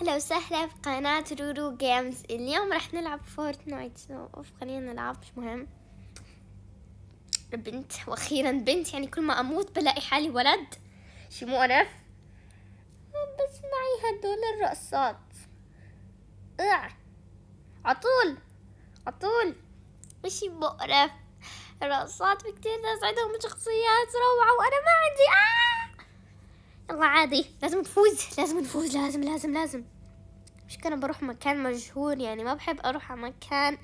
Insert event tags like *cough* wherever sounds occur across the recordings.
أهلا وسهلا في قناة رورو جيمز اليوم راح نلعب فورتنايت سو أوف خلينا نلعب مش مهم بنت وأخيرا بنت يعني كل ما أموت بلاقي حالي ولد شي مقرف آه، بس معي هدول الرقصات أه. عطول عطول شي مقرف الرقصات بكتير ناس عندهم شخصيات روعة وأنا ما عندي آه. يلا عادي لازم نفوز لازم نفوز لازم لازم لازم مش كان بروح مكان مجهول يعني ما بحب اروح على مكان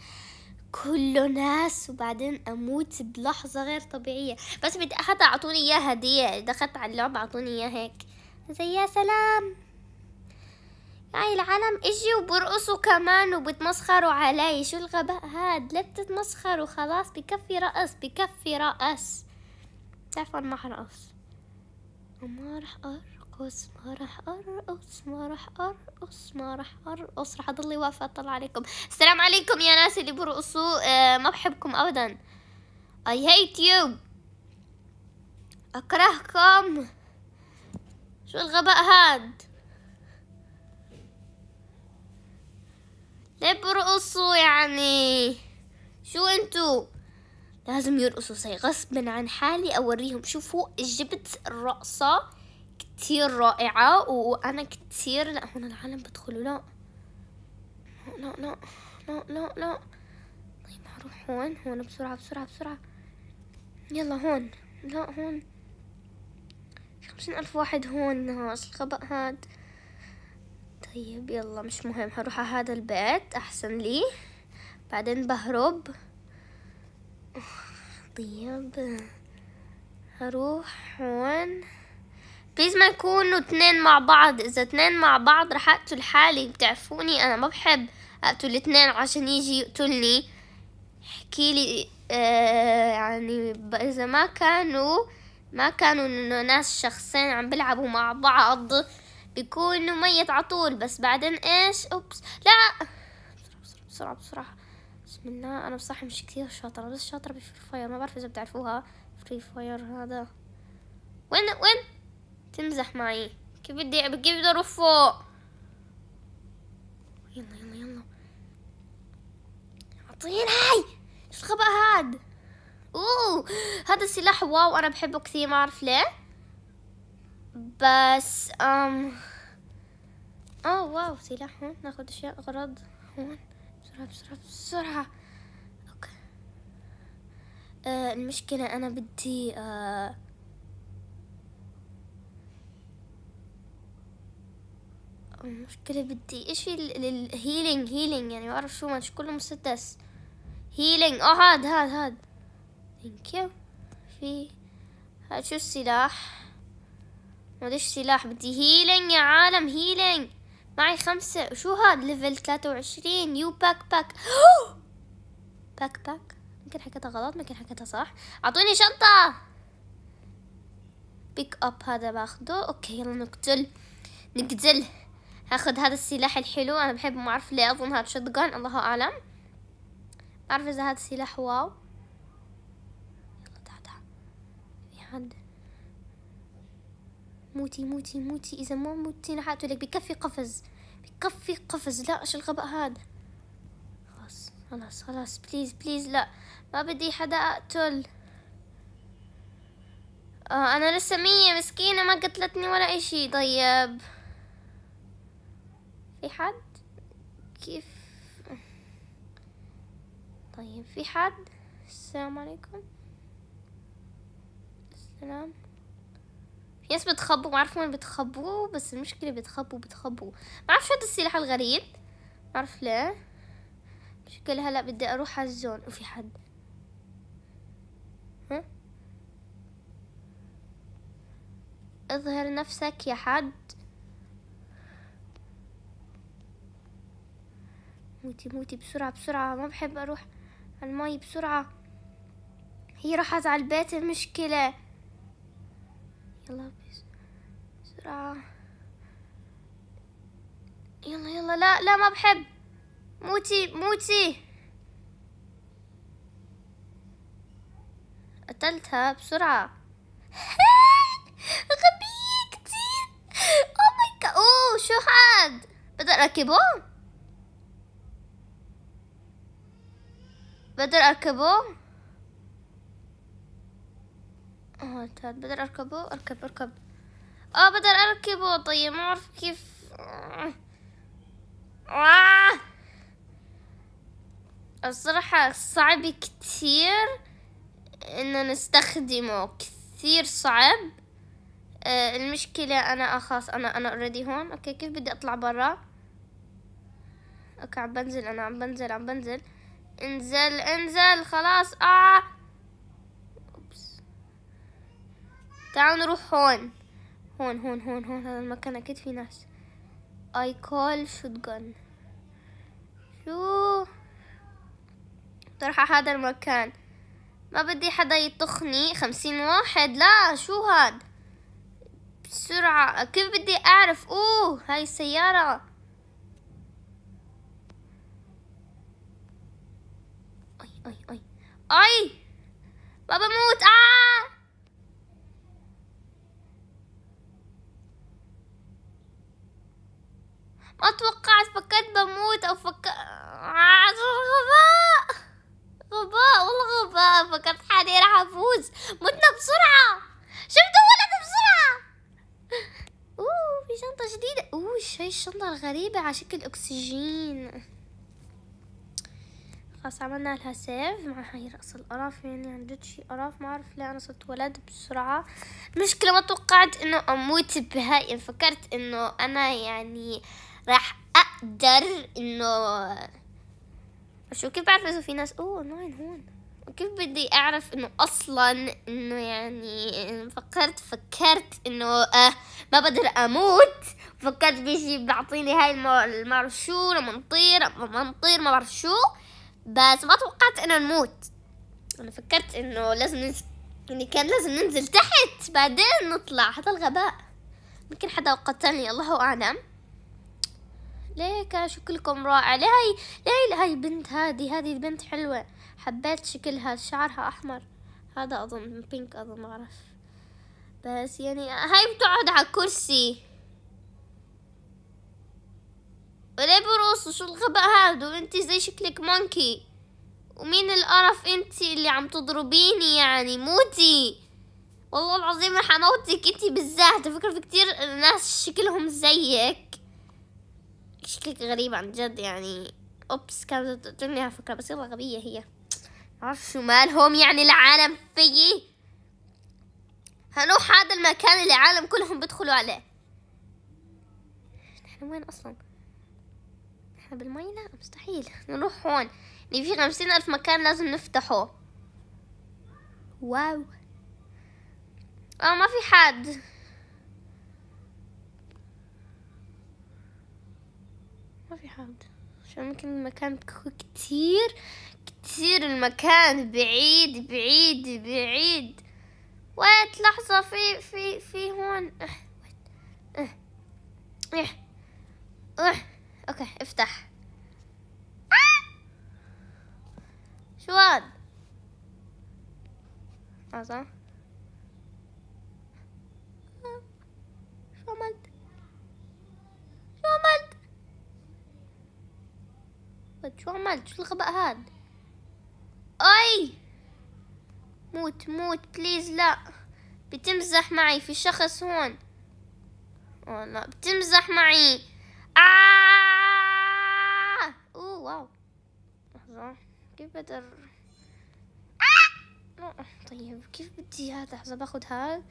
كله ناس وبعدين اموت بلحظه غير طبيعيه بس بدي حتى اعطوني اياه هديه دخلت على اللعبه اعطوني اياه هيك زي يا سلام هاي العالم اجي وبرقصوا كمان وبتمسخروا علي شو الغباء هاد لا بتتمسخروا خلاص بكفي رقص بكفي رقص تعرفوا ما حرقص ما راح ارقص ما راح ارقص ما راح ارقص ما راح ارقص راح اضل واقفه اطلع عليكم السلام عليكم يا ناس اللي برقصوا آه ما بحبكم ابدا I hate you اكرهكم شو الغباء هاد ليه برقصوا يعني شو انتو لازم يرقصوا زي غصبا عن حالي أوريهم شوفوا جبت الرقصة كتير رائعة وأنا كتير لا هون العالم بدخلوا لا لا لا لا لا لا طيب هروح هون هون بسرعة بسرعة بسرعة يلا هون لا هون خمسين ألف واحد هون ناس الخبأ هاد طيب يلا مش مهم هروح على هذا البيت أحسن لي بعدين بهرب طيب هروح وين بليز ما يكونوا اتنين مع بعض اذا اتنين مع بعض رح اقتل حالي بتعرفوني انا ما بحب اقتل اتنين عشان يجي يقتلني احكيلي آه يعني اذا ما كانوا ما كانوا انه ناس شخصين عم بيلعبوا مع بعض بيكونوا ميت عطول بس بعدين ايش اوبس لا بسرعة بسرعة بسرعة بسم الله انا بصح مش كثير شاطره بس شاطره بفري فاير ما بعرف اذا بتعرفوها فري فاير هذا وين وين تمزح معي كيف بدي كيف بدي اروح فوق يلا يلا يلا اعطيني هاي شو الخبأ هاد اوه هذا السلاح واو انا بحبه كثير ما اعرف ليه بس ام اوه واو سلاح هون ناخذ اشياء اغراض هون بسرعة بسرعة بسرعة أوكي. آه المشكلة أنا بدي آه المشكلة بدي إيش الهيلينج هيلينج يعني ما بعرف شو مش كله مسدس هيلينج أه هاد هاد هاد ثانك يو في هاد شو السلاح ما ليش سلاح بدي هيلينج يا عالم هيلينج معي خمسة شو هاد ليفل ثلاثة وعشرين يو باك باك باك باك يمكن حكيتها غلط يمكن حكيتها صح اعطوني شنطة بيك اب هذا باخده اوكي يلا نقتل نقتل هاخد هذا السلاح الحلو انا بحب ما اعرف ليه اظن هذا شوت الله اعلم بعرف اذا هذا السلاح واو يلا تعال تعال في حد موتي موتي موتي اذا ما موتي رح اقتلك بكفي قفز بكفي قفز لا ايش الغباء هذا خلاص خلاص خلاص بليز بليز لا ما بدي حدا اقتل آه انا لسه مية مسكينة ما قتلتني ولا اشي طيب في حد كيف طيب في حد السلام عليكم السلام ناس بتخبوا ما معرفش وين بتخبوا بس المشكلة بتخبوا بتخبوا ما معرفش هذا السلاح الغريب معرف ليه شكلها هلا بدي اروح على الزون وفي حد ها اظهر نفسك يا حد موتي موتي بسرعة بسرعة ما بحب اروح على المي بسرعة هي راحت على البيت المشكلة يلا بسرعة يلا يلا لا لا ما بحب موتي موتي قتلتها بسرعة *laughs* غبية كتير او ماي جاد اوه شو حد بقدر اركبه بقدر اركبه اه تعال طيب، بدل اركبه اركب اركب اه بدل اركبه طيب ما اعرف كيف آه. الصراحة صعب كثير ان نستخدمه كثير صعب آه المشكلة انا اخاص آه، انا انا اوريدي هون اوكي كيف بدي اطلع برا اوكي عم بنزل انا عم بنزل عم بنزل انزل انزل خلاص اه تعالوا نروح هون هون هون هون هون هذا المكان اكيد في ناس اي كول شوت جن شو على هذا المكان ما بدي حدا يطخني خمسين واحد لا شو هاد بسرعة كيف بدي اعرف اوه هاي السيارة اي اي اي اي ما بموت آه ما توقعت فكرت بموت او فكرت غباء غباء والله غباء فكرت حالي راح افوز متنا بسرعة شفتوا ولد بسرعة اوه في شنطة جديدة اوه هاي الشنطة الغريبة على شكل اكسجين خلاص عملنا لها سيف مع هاي رأس القرف يعني عن جد شي قرف ما اعرف ليه انا صرت ولد بسرعة المشكلة ما توقعت انه اموت بهاي يعني فكرت انه انا يعني راح اقدر انه شو كيف بعرف اذا في ناس اوه ناين هون وكيف بدي اعرف انه اصلا انه يعني فكرت فكرت انه آه ما بقدر اموت فكرت بيجي بيعطيني هاي ما بعرف شو لما نطير لما نطير ما بعرف شو بس ما توقعت انه نموت انا فكرت انه لازم ننزل يعني كان لازم ننزل تحت بعدين نطلع هذا الغباء يمكن حدا قتلني الله اعلم ليك كان شكلكم رائع ليه هاي ليه هاي بنت هذه هذه البنت حلوة حبيت شكلها شعرها أحمر هذا أظن بينك أظن ما أعرف بس يعني هاي بتقعد على كرسي وليه بروس شو الغباء هذا وانتي زي شكلك مونكي ومين القرف انتي اللي عم تضربيني يعني موتي والله العظيم رح اموتك انتي بالذات فكر في كتير ناس شكلهم زيك شكلك غريب عن جد يعني اوبس كانت تقتلني على فكرة بس يلا غبية هي معرفش شو مالهم يعني العالم فيي هنروح هذا المكان اللي العالم كلهم بيدخلوا عليه نحن وين اصلا نحن بالمي لا مستحيل نروح هون اللي يعني في خمسين الف مكان لازم نفتحه واو اه ما في حد ما في حد عشان ممكن المكان كتير كتير المكان بعيد بعيد بعيد وات لحظة في في في هون اه اه اه اه اوكي افتح آه! شو هاد هذا آه. شو عملت شو عملت بت شو عملت شو الغباء هاد اي موت موت بليز لا بتمزح معي في شخص هون والله بتمزح معي آه اوه واو لحظة كيف بقدر آه! طيب كيف بدي هاد لحظة باخد هاد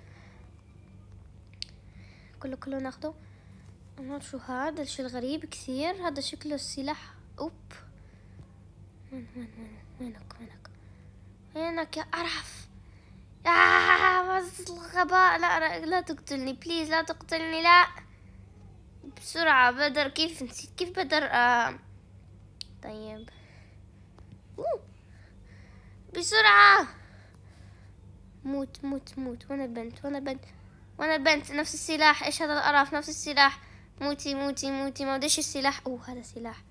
كله كله ناخده انا شو هاد الشي الغريب كثير هذا شكله السلاح أوب وين وين وين وينك وينك وينك يا قرف يا بس الغباء لا لا تقتلني بليز لا تقتلني لا بسرعة بدر كيف نسيت كيف بدر آه. طيب بسرعة موت موت موت وانا بنت وانا بنت وانا بنت نفس السلاح ايش هذا القرف نفس السلاح موتي موتي موتي ما ايش السلاح اوه هذا سلاح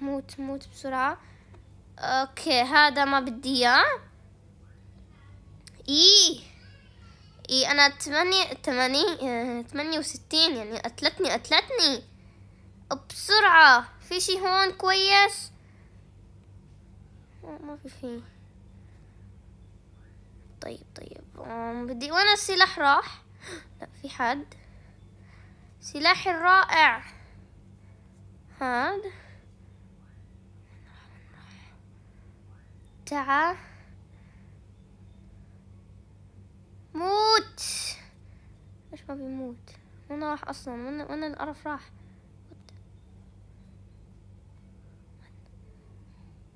موت موت بسرعة اوكي هذا ما بدي اياه اي اي انا تمانية تمانية تمانية وستين يعني قتلتني قتلتني بسرعة في شي هون كويس ما في شي طيب طيب بدي وانا السلاح راح لا في حد سلاحي الرائع هاد تعا موت ليش ما بيموت وين راح اصلا وين وين القرف راح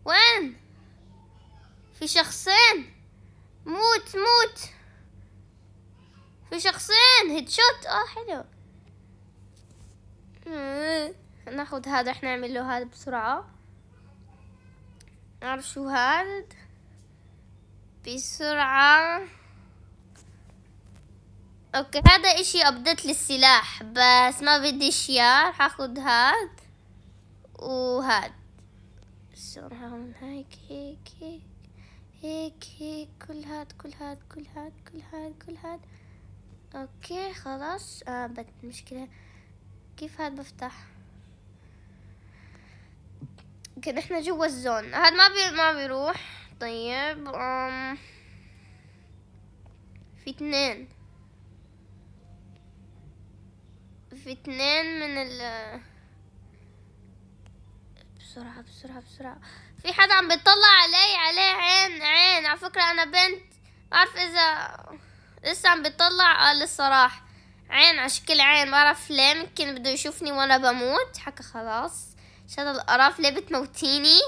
وين في شخصين موت موت في شخصين هيد شوت اه حلو ناخد هذا احنا نعمل له هذا بسرعة نعرف شو هاد بسرعة اوكي هذا اشي ابدت للسلاح بس ما بدي اياه رح اخد هاد وهاد بسرعة من هيك هيك هيك هيك هيك كل هاد كل هاد كل هاد كل هاد كل هاد اوكي خلاص آه بد مشكلة كيف هاد بفتح كده احنا جوا الزون هاد ما بي ما بيروح طيب أم في اثنين في اثنين من ال بسرعة بسرعة بسرعة في حدا عم بيطلع علي عليه عين عين على فكرة أنا بنت بعرف إذا لسه عم بيطلع قال آه، الصراحة عين على شكل عين بعرف ليه يمكن بده يشوفني وأنا بموت حكى خلاص شاد القراف ليه بتموتيني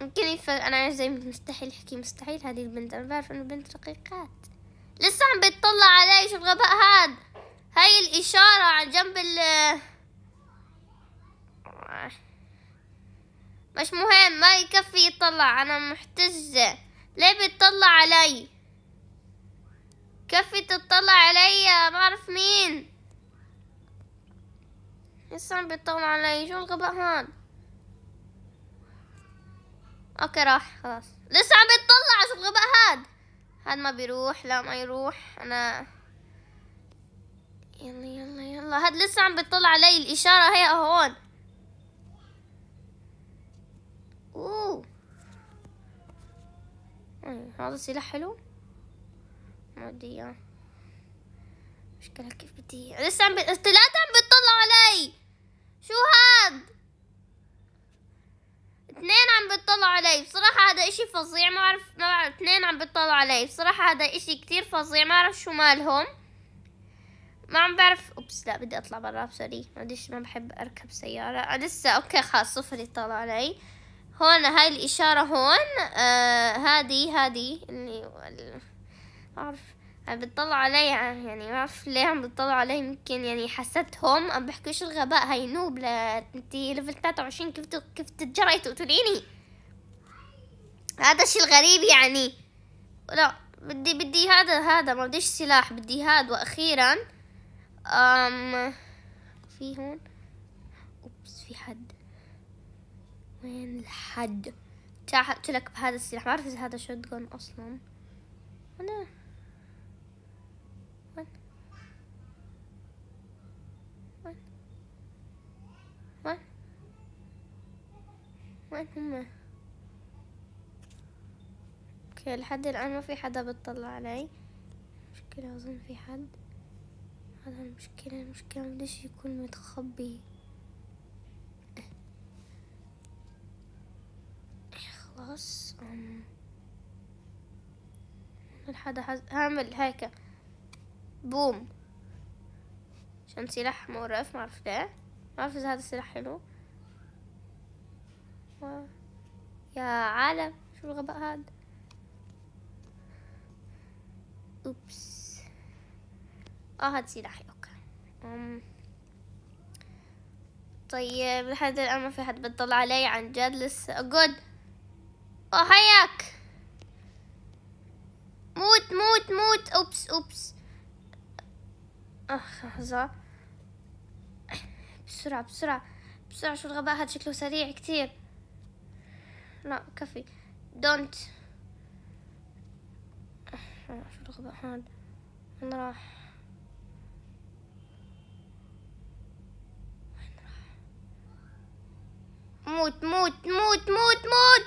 ممكن يفرق انا زي مستحيل احكي مستحيل هذه البنت انا بعرف انه بنت رقيقات لسه عم بتطلع علي شو الغباء هاد هاي الاشارة على جنب ال مش مهم ما يكفي يطلع انا محتجة ليه بتطلع علي كفي تطلع علي ما اعرف مين عم بيطول علي شو الغباء هاد اوكي راح خلاص لسه عم بيطلع شو الغباء هاد هاد ما بيروح لا ما يروح انا يلا يلا يلا هاد لسه عم بيطلع علي الاشارة هي هون اوه هذا سلاح حلو ما بدي اياه مشكلة كيف بدي لسه عم بي... الثلاثة عم بي... شو هاد اثنين عم بتطلعوا علي بصراحة هذا اشي فظيع ما بعرف ما بعرف اثنين عم بتطلعوا علي بصراحة هذا اشي كتير فظيع ما بعرف شو مالهم ما عم بعرف اوبس لا بدي اطلع برا سوري معلش ما بحب اركب سيارة لسه اوكي خلاص صفري يطلع علي هون هاي الاشارة هون آه هادي هادي اللي بعرف عم بتطلع علي يعني ما بعرف ليه عم بتطلع علي يمكن يعني حسيتهم عم شو الغباء هاي نوب انتي ليفل 23 كيف كيف تتجرأي تقتليني هذا الشي الغريب يعني لا بدي بدي هذا هذا ما بديش سلاح بدي هذا واخيرا أم في هون اوبس في حد وين الحد تعال لك بهذا السلاح ما بعرف اذا هذا شوت جون اصلا انا وين وين وين هم اوكي لحد الان ما في حدا بتطلع علي مشكلة اظن في حد هذا المشكلة المشكلة ليش يكون متخبي إيه، خلاص الحدا هعمل هيك بوم عشان سلاح ما اعرف ليه ما اعرف اذا هذا السلاح حلو يا عالم شو الغباء هذا اوبس اه هاد سلاحي اوكي أم. طيب لحد الان ما في حد بتطلع علي عن جد لسه جود حياك أه، موت موت موت اوبس اوبس اخ أه، لحظه بسرعة بسرعة بسرعة شو الغباء هذا شكله سريع كتير لا كفي دونت شو الغباء هاد وين راح موت موت موت موت موت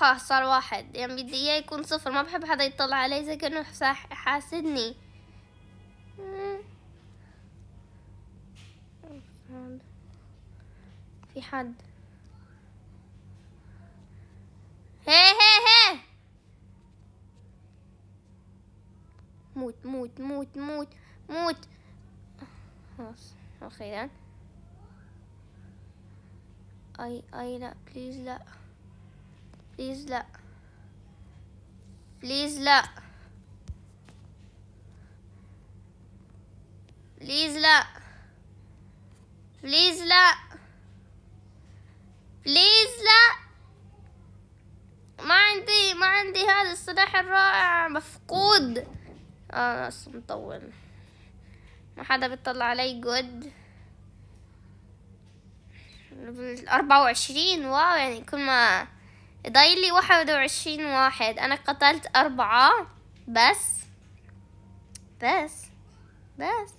خلاص صار واحد يعني بدي اياه يكون صفر ما بحب حدا يطلع علي زي كأنه حاسدني في حد هي هي هي موت موت موت موت موت خلاص اخيرا اي اي لا بليز لا بليز لا بليز لا بليز لا بليز لا بليز لا ما عندي ما عندي هذا الصلاح الرائع مفقود انا آه مطول ما حدا بيطلع علي جود أربعة وعشرين واو يعني كل ما ضايل لي واحد وعشرين واحد انا قتلت اربعة بس بس بس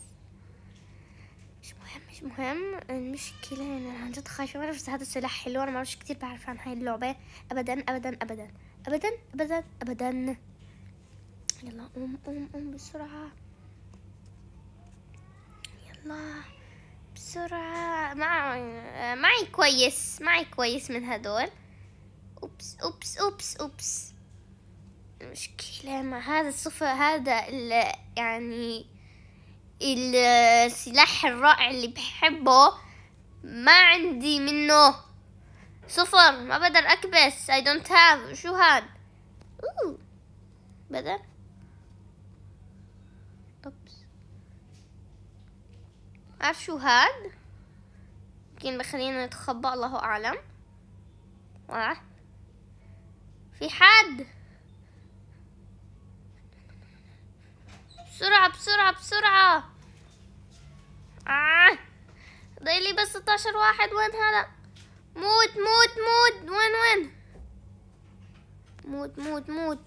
مش مهم مش مهم المشكلة ان انا عن جد خايفة ما اعرفش هذا السلاح حلو انا ما اعرفش كتير بعرف عن هاي اللعبة ابدا ابدا ابدا ابدا ابدا ابدا يلا قوم قوم قوم بسرعة يلا بسرعة مع معي كويس معي كويس من هدول أوبس أوبس أوبس أوبس مشكلة ما هذا الصفر هذا ال يعني السلاح الرائع اللي بحبه ما عندي منه صفر ما بقدر أكبس I don't have شو هاد أوه بدر أوبس عارف شو هاد يمكن بخلينا نتخبى الله أعلم آه. في حد بسرعة بسرعة بسرعة آه. ضايل لي بس 16 واحد وين هذا موت موت موت وين وين موت موت موت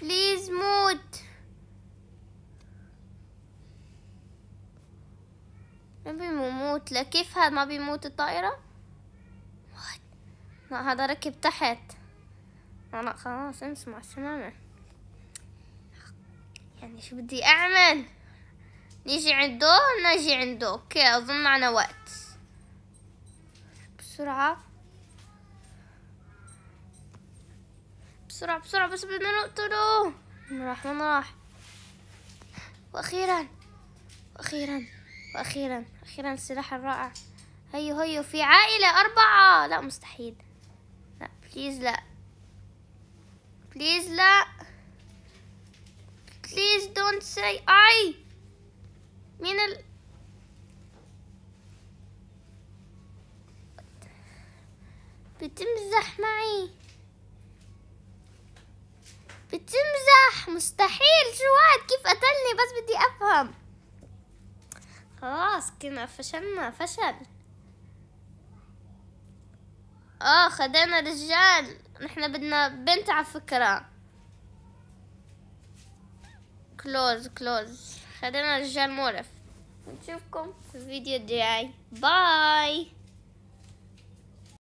بليز موت ما بيموت لا كيف هذا ما بيموت الطائرة؟ هذا ركب تحت أنا خلاص أمس مع السلامة يعني شو بدي أعمل نيجي عنده نجي عنده أوكي أظن معنا وقت بسرعة بسرعة بسرعة بس بدنا نقتله راح من راح وأخيرا وأخيرا وأخيرا أخيرا السلاح الرائع هيو هيو في عائلة أربعة لا مستحيل لا بليز لا Please لا Please don't say I مين ال بتمزح معي بتمزح مستحيل شو هاد كيف قتلني بس بدي افهم خلاص كنا فشلنا فشل اه خدينا رجال نحنا بدنا بنت على فكرة كلوز كلوز خدينا رجال مورف نشوفكم في الفيديو الجاي باي